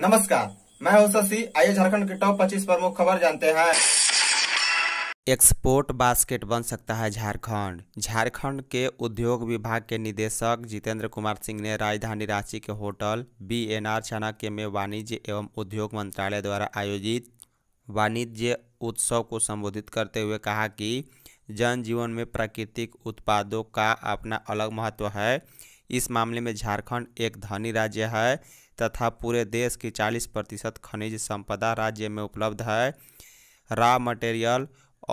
नमस्कार मैं हूं शशि आइए झारखंड के टॉप 25 प्रमुख खबर जानते हैं एक्सपोर्ट बास्केट बन सकता है झारखंड झारखंड के उद्योग विभाग के निदेशक जितेंद्र कुमार सिंह ने राजधानी रांची के hotel B N R Chanakya में वाणिज्य एवं उद्योग मंत्रालय द्वारा आयोजित वाणिज्य उत्सव को संबोधित करते हुए कहा कि जन जीवन में प्राकृतिक उत्पादों का अपना अलग महत्व है इस मामले में झारखंड एक धनी राज्य है तथा पूरे देश की 40 प्रतिशत खनिज संपदा राज्य में उपलब्ध है रा मटेरियल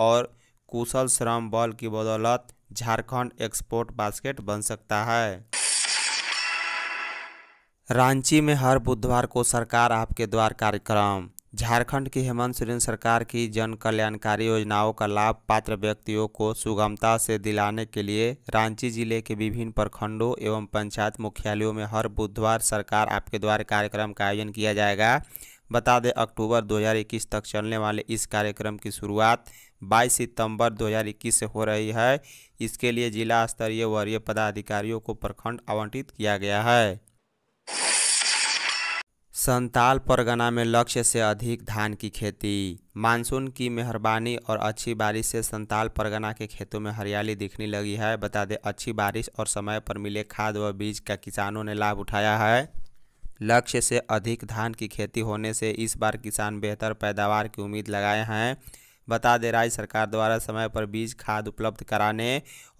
और कुशल श्रम बल की बदौलत झारखंड एक्सपोर्ट बास्केट बन सकता है रांची में हर बुधवार को सरकार आपके द्वार कार्यक्रम झारखंड की हेमंत सोरेन सरकार की जन कल्याणकारी योजनाओं का लाभ पात्र व्यक्तियों को सुगमता से दिलाने के लिए रांची जिले के विभिन्न प्रखंडों एवं पंचायत मुख्यालयों में हर बुधवार सरकार आपके द्वार कार्यक्रम का आयोजन किया जाएगा बता दें अक्टूबर 2021 तक चलने वाले इस कार्यक्रम की शुरुआत 22 सितंबर 2021 से हो रही है इसके लिए जिला स्तरीय वरीय पदाधिकारियों को प्रखंड आवंटित किया गया है संताल परगना में लक्ष्य से अधिक धान की खेती मानसून की मेहरबानी और अच्छी बारिश से संताल परगना के खेतों में हरियाली दिखने लगी है बता दें अच्छी बारिश और समय पर मिले खाद व बीज का किसानों ने लाभ उठाया है लक्ष्य से अधिक धान की खेती होने से इस बार किसान बेहतर पैदावार की उम्मीद लगाए हैं बता दें राज्य सरकार द्वारा समय पर बीज खाद उपलब्ध कराने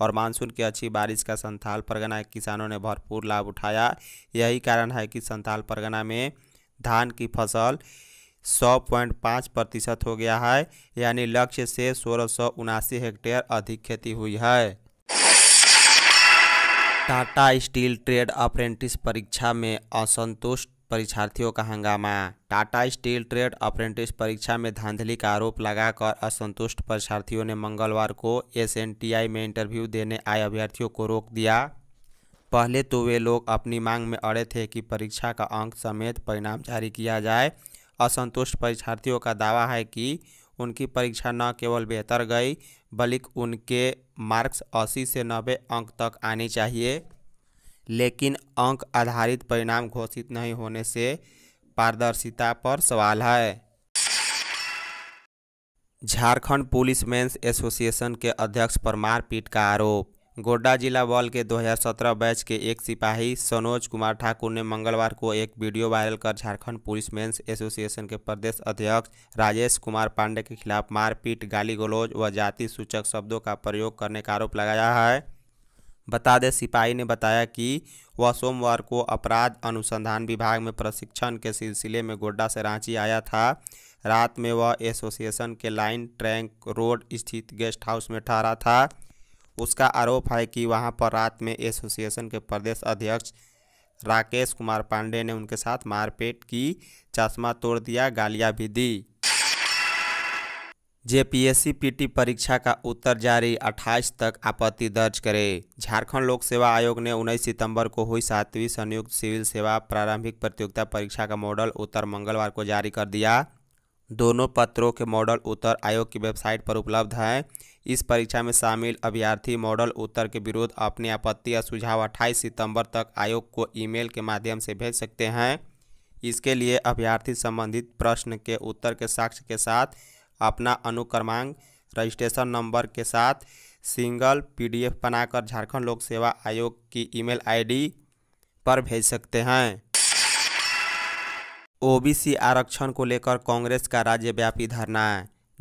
और मानसून की अच्छी बारिश का संथाल परगना के किसानों ने भरपूर लाभ उठाया यही कारण है कि संथाल परगना में धान की फसल सौ पॉइंट पाँच प्रतिशत हो गया है यानी लक्ष्य से सोलह हेक्टेयर अधिक खेती हुई है टाटा स्टील ट्रेड अप्रेंटिस परीक्षा में असंतुष्ट परीक्षार्थियों का हंगामा टाटा स्टील ट्रेड अप्रेंटिस परीक्षा में धांधली का आरोप लगाकर असंतुष्ट परीक्षार्थियों ने मंगलवार को एसएनटीआई में इंटरव्यू देने आए अभ्यर्थियों को रोक दिया पहले तो वे लोग अपनी मांग में अड़े थे कि परीक्षा का अंक समेत परिणाम जारी किया जाए असंतुष्ट परीक्षार्थियों का दावा है कि उनकी परीक्षा न केवल बेहतर गई बल्कि उनके मार्क्स 80 से 90 अंक तक आने चाहिए लेकिन अंक आधारित परिणाम घोषित नहीं होने से पारदर्शिता पर सवाल है झारखंड पुलिस मेंस एसोसिएशन के अध्यक्ष पर मारपीट का आरोप गोड्डा जिला बल के 2017 बैच के एक सिपाही सनोज कुमार ठाकुर ने मंगलवार को एक वीडियो वायरल कर झारखंड पुलिस मेंस एसोसिएशन के प्रदेश अध्यक्ष राजेश कुमार पांडे के खिलाफ मारपीट गाली गलौज व जाति सूचक शब्दों का प्रयोग करने का आरोप लगाया है बता दें सिपाही ने बताया कि वह सोमवार को अपराध अनुसंधान विभाग में प्रशिक्षण के सिलसिले में गोड्डा से रांची आया था रात में वह एसोसिएशन के लाइन ट्रैंक रोड स्थित गेस्ट हाउस में ठहरा था उसका आरोप है कि वहां पर रात में एसोसिएशन के प्रदेश अध्यक्ष राकेश कुमार पांडे ने उनके साथ मारपीट की चश्मा तोड़ दिया गालियां भी दी जेपीएससी पीटी परीक्षा का उत्तर जारी 28 तक आपत्ति दर्ज करे झारखंड लोक सेवा आयोग ने 19 सितंबर को हुई सातवीं संयुक्त सिविल सेवा प्रारंभिक प्रतियोगिता परीक्षा का मॉडल उत्तर मंगलवार को जारी कर दिया दोनों पत्रों के मॉडल उत्तर आयोग की वेबसाइट पर उपलब्ध हैं इस परीक्षा में शामिल अभ्यर्थी मॉडल उत्तर के विरुद्ध अपनी आपत्ति या सुझाव 28 सितंबर तक आयोग को ईमेल के माध्यम से भेज सकते हैं इसके लिए अभ्यर्थी संबंधित प्रश्न के उत्तर के साक्ष्य के साथ अपना अनुक्रमांक रजिस्ट्रेशन नंबर के साथ सिंगल पीडीएफ बनाकर झारखंड लोक सेवा आयोग की ईमेल आईडी पर भेज सकते हैं ओबीसी आरक्षण को लेकर कांग्रेस का राज्यव्यापी धरना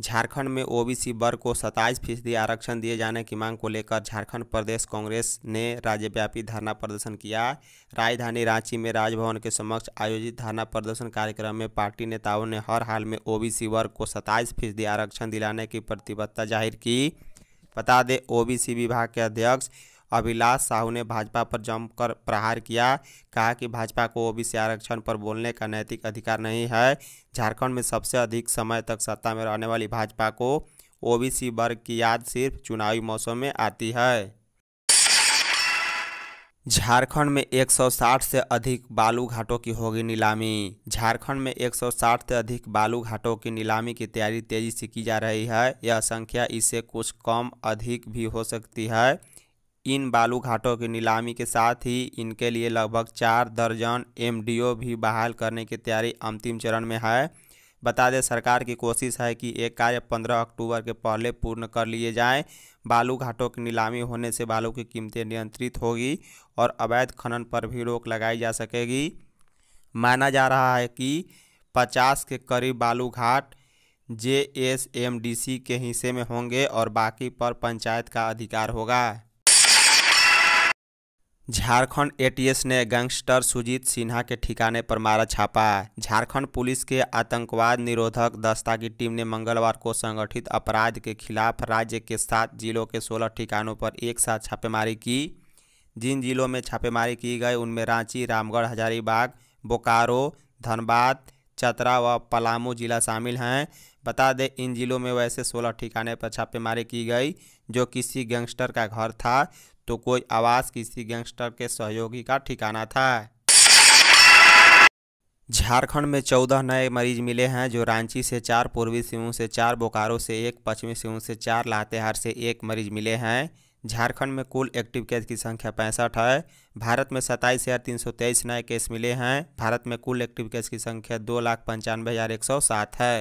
झारखंड में ओबीसी वर्ग को सताईस फीसदी आरक्षण दिए जाने की मांग को लेकर झारखंड प्रदेश कांग्रेस ने राज्यव्यापी धरना प्रदर्शन किया राजधानी रांची में राजभवन के समक्ष आयोजित धरना प्रदर्शन कार्यक्रम में पार्टी नेताओं ने हर हाल में ओबीसी वर्ग को सताईस फीसदी आरक्षण दिलाने की प्रतिबद्धता जाहिर की बता दें ओ विभाग के अध्यक्ष अभिलाष साहू ने भाजपा पर जमकर प्रहार किया कहा कि भाजपा को ओबीसी आरक्षण पर बोलने का नैतिक अधिकार नहीं है झारखंड में सबसे अधिक समय तक सत्ता में रहने वाली भाजपा को ओबीसी वर्ग की याद सिर्फ चुनावी मौसम में आती है झारखंड में 160 से अधिक बालू घाटों की होगी नीलामी झारखंड में 160 से अधिक बालू घाटों की नीलामी की तैयारी तेजी से की जा रही है यह संख्या इससे कुछ कम अधिक भी हो सकती है इन बालू घाटों की नीलामी के साथ ही इनके लिए लगभग चार दर्जन एमडीओ भी बहाल करने की तैयारी अंतिम चरण में है बता दें सरकार की कोशिश है कि ये कार्य 15 अक्टूबर के पहले पूर्ण कर लिए जाएं बालू घाटों की नीलामी होने से बालू की कीमतें नियंत्रित होगी और अवैध खनन पर भी रोक लगाई जा सकेगी माना जा रहा है कि 50 के करीब Balu Ghat J S M D C के हिस्से में होंगे और बाकी पर पंचायत का अधिकार होगा झारखंड एटीएस ने गैंगस्टर सुजीत सिन्हा के ठिकाने पर मारा छापा झारखंड पुलिस के आतंकवाद निरोधक दस्ता की टीम ने मंगलवार को संगठित अपराध के खिलाफ राज्य के सात जिलों के सोलह ठिकानों पर एक साथ छापेमारी की जिन जिलों में छापेमारी की गई उनमें रांची रामगढ़ हजारीबाग बोकारो धनबाद चतरा व पलामू जिला शामिल हैं बता दें इन जिलों में वैसे सोलह ठिकाने पर छापेमारी की गई जो किसी गैंगस्टर का घर था तो कोई आवास किसी गैंगस्टर के सहयोगी का ठिकाना था झारखंड में चौदह नए मरीज मिले हैं जो रांची से चार पूर्वी सिंह से चार बोकारो से एक पश्चिमी सिंह से चार लातेहार से एक मरीज मिले हैं झारखंड में कुल एक्टिव केस की संख्या पैंसठ है भारत में सत्ताईस हज़ार तीन सौ तेईस नए केस मिले हैं भारत में कुल एक्टिव केस की संख्या दो लाख पंचानवे हज़ार एक सौ सात है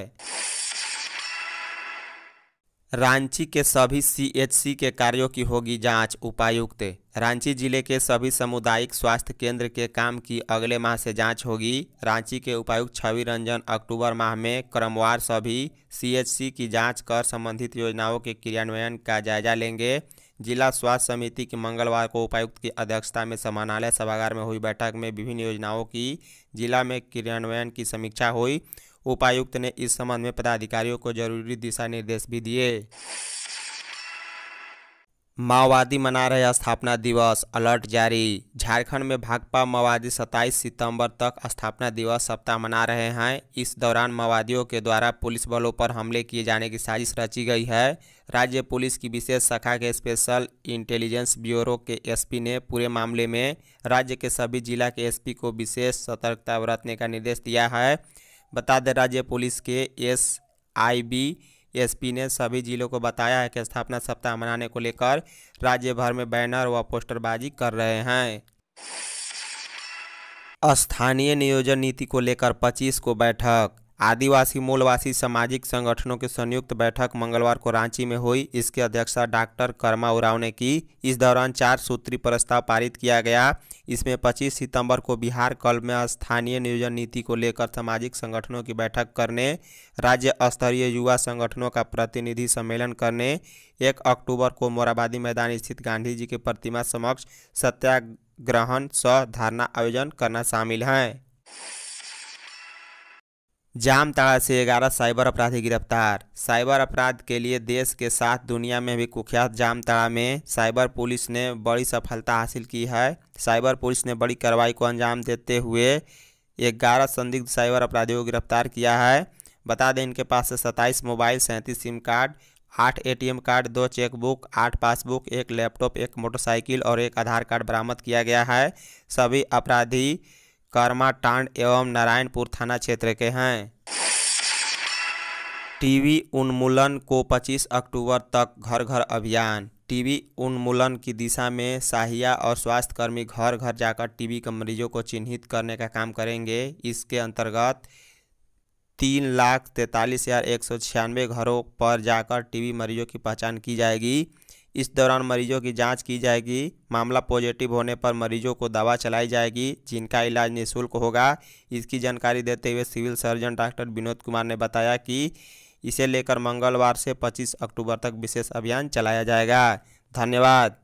रांची के सभी सीएचसी के कार्यों की होगी जांच उपायुक्त रांची जिले के सभी सामुदायिक स्वास्थ्य केंद्र के काम की अगले माह से जांच होगी रांची के उपायुक्त छवि रंजन अक्टूबर माह में क्रमवार सभी सीएचसी की जांच कर संबंधित योजनाओं के क्रियान्वयन का जायजा लेंगे जिला स्वास्थ्य समिति की मंगलवार को उपायुक्त की अध्यक्षता में समानालय सभागार में हुई बैठक में विभिन्न योजनाओं की जिला में क्रियान्वयन की समीक्षा हुई उपायुक्त ने इस संबंध में पदाधिकारियों को जरूरी दिशा निर्देश भी दिए माओवादी मना रहे स्थापना दिवस अलर्ट जारी झारखंड में भाकपा माओवादी 27 सितंबर तक स्थापना दिवस सप्ताह मना रहे हैं इस दौरान माओवादियों के द्वारा पुलिस बलों पर हमले किए जाने की साजिश रची गई है राज्य पुलिस की विशेष शाखा के स्पेशल इंटेलिजेंस ब्यूरो के एसपी ने पूरे मामले में राज्य के सभी जिला के एस को विशेष सतर्कता बरतने का निर्देश दिया है बता दें राज्य पुलिस के एस आई बी एसपी ने सभी जिलों को बताया है कि स्थापना सप्ताह मनाने को लेकर राज्य भर में बैनर व पोस्टरबाजी कर रहे हैं स्थानीय नियोजन नीति को लेकर 25 को बैठक आदिवासी मूलवासी सामाजिक संगठनों की संयुक्त बैठक मंगलवार को रांची में हुई इसकी अध्यक्षता डॉक्टर कर्मा उराव ने की इस दौरान चार सूत्री प्रस्ताव पारित किया गया इसमें 25 सितंबर को बिहार कल में स्थानीय नियोजन नीति को लेकर सामाजिक संगठनों की बैठक करने राज्य स्तरीय युवा संगठनों का प्रतिनिधि सम्मेलन करने एक अक्टूबर को मोराबादी मैदान स्थित गांधी जी की प्रतिमा समक्ष सत्याग्रहण सह धारणा आयोजन करना शामिल हैं जामताड़ा से ग्यारह साइबर अपराधी गिरफ्तार साइबर अपराध के लिए देश के साथ दुनिया में भी कुख्यात जामताड़ा में साइबर पुलिस ने बड़ी सफलता हासिल की है साइबर पुलिस ने बड़ी कार्रवाई को अंजाम देते हुए ग्यारह संदिग्ध साइबर अपराधियों को गिरफ्तार किया है बता दें इनके पास से सत्ताईस मोबाइल सैंतीस सिम कार्ड आठ ए कार्ड दो चेकबुक आठ पासबुक एक लैपटॉप एक मोटरसाइकिल और एक आधार कार्ड बरामद किया गया है सभी अपराधी कर्मा टांड एवं नारायणपुर थाना क्षेत्र के हैं टीवी उन्मूलन को 25 अक्टूबर तक घर घर अभियान टीवी उन्मूलन की दिशा में साहिया और स्वास्थ्यकर्मी घर घर जाकर टीवी के मरीजों को चिन्हित करने का काम करेंगे इसके अंतर्गत तीन लाख तैंतालीस हज़ार एक सौ छियानवे घरों पर जाकर टीवी मरीजों की पहचान की जाएगी इस दौरान मरीजों की जांच की जाएगी मामला पॉजिटिव होने पर मरीजों को दवा चलाई जाएगी जिनका इलाज निःशुल्क होगा इसकी जानकारी देते हुए civil surgeon doctor Vinod Kumar ने बताया कि इसे लेकर मंगलवार से 25 अक्टूबर तक विशेष अभियान चलाया जाएगा धन्यवाद